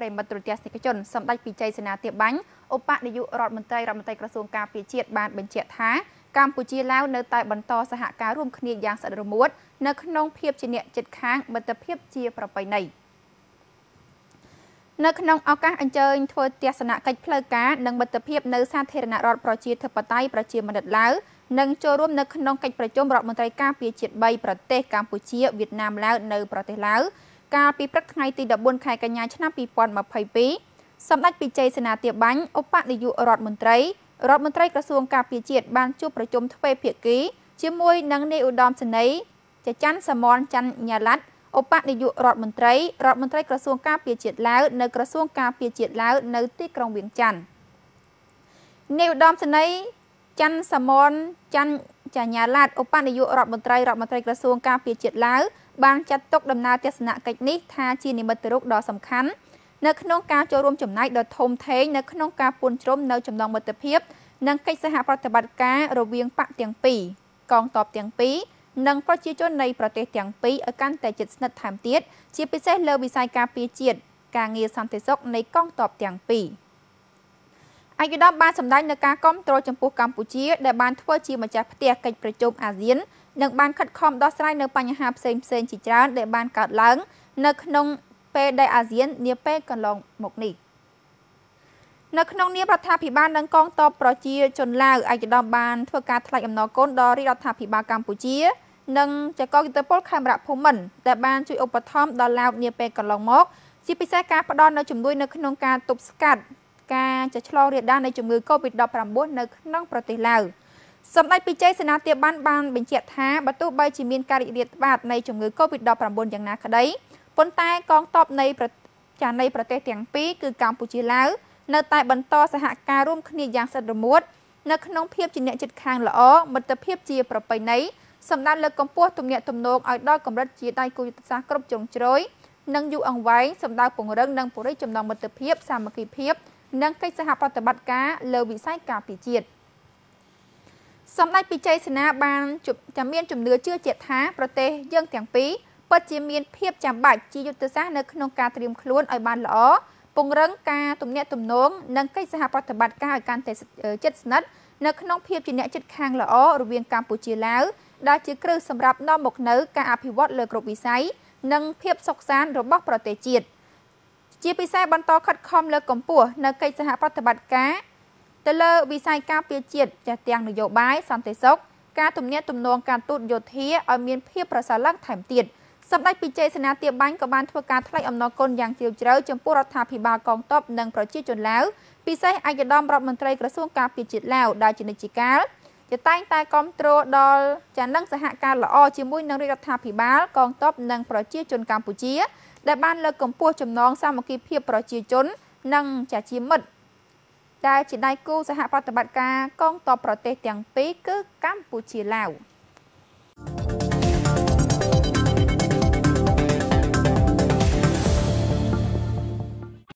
ប្រិមិត្តទូរទស្សនិកជនសម្ដេចពិជ័យសេនាទាបាញ់ឧបនាយករដ្ឋមន្ត្រីរដ្ឋមន្ត្រីក្រសួងការពារជាតិបានបញ្ជាក់ថាកម្ពុជាឡាវនៅតែបន្តសហការរួមគ្នាយ៉ាងស្អិតរមួតនៅក្នុងភាពជាអ្នកជិតខាងមិត្តភាពជាប្រពៃណីនៅក្នុងឱកាសអញ្ជើញធ្វើទស្សនកិច្ចផ្លូវការនិងមិត្តភាពនៅសាធារណរដ្ឋប្រជាធិបតេយ្យប្រជាមានិតឡាវនិងចូលរួមនៅក្នុងកិច្ចប្រជុំរដ្ឋមន្ត្រីការពារជាតិ3ប្រទេសកម្ពុជាវៀតណាមឡាវនៅ ប្រទេសឡាវកាលពីព្រឹកថ្ងៃទី14ខែកញ្ញាឆ្នាំ2022សម្ដេចពិជ័យសេនាទាបាញ់ឧបនាយករដ្ឋមន្ត្រី រដ្ឋមន្ត្រីក្រសួងការពារជាតិបានជួបប្រជុំទ្វេភាគីជាមួយនឹងនាយឧត្តមសេនីយ៍ចច័ន្ទសមរច័ន្ទញាឡាត់ឧបនាយករដ្ឋមន្ត្រីរដ្ឋមន្ត្រីក្រសួងការពារជាតិឡាវនៅក្រសួងការពារជាតិឡាវនៅទីក្រុងវៀងចន្ទនាយឧត្តមសេនីយ៍ច័ន្ទសមរច័ន្ទចាញាឡាតឧបនាយករដ្ឋមន្ត្រីរដ្ឋមន្ត្រីក្រសួងការពារជាតិឡាវបានចាត់ទុកដំណើរទស្សនកិច្ចនេះថាជានិមិត្តរូបដ៏សំខាន់នៅក្នុងការចូលរួមចំណែកដ៏ធំធេងនៅក្នុងការពន្ជ្រំនៅចំណងមិត្តភាព និងកិច្ចសហប្រតិបត្តិការរវាងបកទាំងពីរកងទ័ពទាំងពីរនិងប្រជាជននៃ ប្រទេសទាំងពីរឲ្យកាន់តែជិតស្និទ្ធថែមទៀតជាពិសេសលើវិស័យការពារជាតិការងារសន្តិសុខនៃកងទ័ពទាំងពីរអាយុដមបានសម្ដែងនៅការគាំទ្រចំពោះកម្ពុជាដែលបានធ្វើជាម្ចាស់ផ្ទះកិច្ចប្រជុំអាស៊ាននិងបានខិតខំដោះស្រាយនៅបញ្ហាផ្សេងផ្សេងជាច្រើនដែលបានកើតឡើងនៅក្នុងពេលដែលអាស៊ាននាពេលកន្លងមកនេះនៅក្នុងនាមរដ្ឋាភិបាលនិងកងទ័ពប្រជាជនឡាវឯកឧត្តមបានធ្វើការថ្លែងអំណរគុណដល់រាជរដ្ឋាភិបាលកម្ពុជានិងចក្រយុទ្ធពលខេមរៈភូមិន្ទដែលបានជួយឧបត្ថម្ភដល់ឡាវនាពេលកន្លងមកជាពិសេសការផ្ដល់នូវជំនួយនៅក្នុងការទប់ស្កាត់ការឆ្លងរាលដាលនៃជំងឺ Covid-19 នៅក្នុងប្រទេសឡាវ។សម្ដេចពិជ័យសេនាធិបានបានបញ្ជាក់ថាបើទោះបីជាមានការរីករាលដាលនៃជំងឺ Covid-19 យ៉ាងណាក្តីប៉ុន្តែកងទ័ពនៃប្រចានៃប្រទេសទាំងពីរគឺកម្ពុជាឡាវនៅតែបន្តសហការរួមគ្នាយ៉ាងស្អិតរមួតនៅក្នុងភាពជាអ្នកចិត្តខាងល្អមិត្តភាពជាប្រពៃណីសម្ដៅលើកកម្ពស់ទំនាក់ទំនងឲ្យដល់កម្រិតជាដៃគូយុទ្ធសាស្ត្រគ្រប់ជ្រុងជ្រោយនិងយូរអង្វែងសម្ដៅពង្រឹងនិងពង្រីកចំណងមិត្តភាពសាមគ្គីភាពនិងកិច្ចសហប្រតិបត្តិការលើវិស័យការពារជាតិ។សម្ដេចពិជ័យសេនាបានចាំមានជំនឿជឿជាក់ថាប្រទេសយើងទាំងពីរពិតជាមានភាពចាំបាច់ជាយុទ្ធសាស្ត្រនៅក្នុងការត្រៀមខ្លួនឲ្យបានល្អពង្រឹងការទំនាក់ទំនងនិងកិច្ចសហប្រតិបត្តិការឲ្យកាន់តែជិតស្និទ្ធនៅក្នុងភាពជាអ្នកជិតខាងល្អរវាងកម្ពុជាឡាវដែលជាគ្រឹះសម្រាប់នាំមកនៅការអភិវឌ្ឍលើគ្រប់វិស័យនិង ភាពសុខសាន្តរបស់ប្រទេសជាតិជាពិសេសបន្តខិតខំលើកកម្ពស់នៅកិច្ចសហប្រតិបត្តិការទៅលើវិស័យការពារជាតិចាស់ទាំងនយោបាយសន្តិសុខការទំនាក់ទំនងការទូតយោធាឲ្យមានភាពប្រសើរឡើងថែមទៀតសម្ដេចពិជ័យសេនាទាបាញ់ក៏បានធ្វើការថ្លែងអំណរគុណយ៉ាងជ្រាលជ្រៅចំពោះរដ្ឋាភិបាលកងទ័ពនិងប្រជាជនឡាវពិសេសឯកឧត្តមរដ្ឋមន្ត្រីក្រសួងការពារជាតិឡាវដែលជានិច្ចកាលជាតែងតែគ្រប់គ្រងដល់ចានឹងសហការល្អជាមួយនឹងរាជរដ្ឋាភិបាលកងទ័ពនិងប្រជាជនកម្ពុជា ដែលបានលើកកម្ពស់ចំណងសាមគ្គីភាពប្រជាជននិងជាជាមិត្តដែលជាដៃគូសហប្រតិបត្តិការកងទ័ពប្រទេសទាំងពីរគឺកម្ពុជាឡាវ។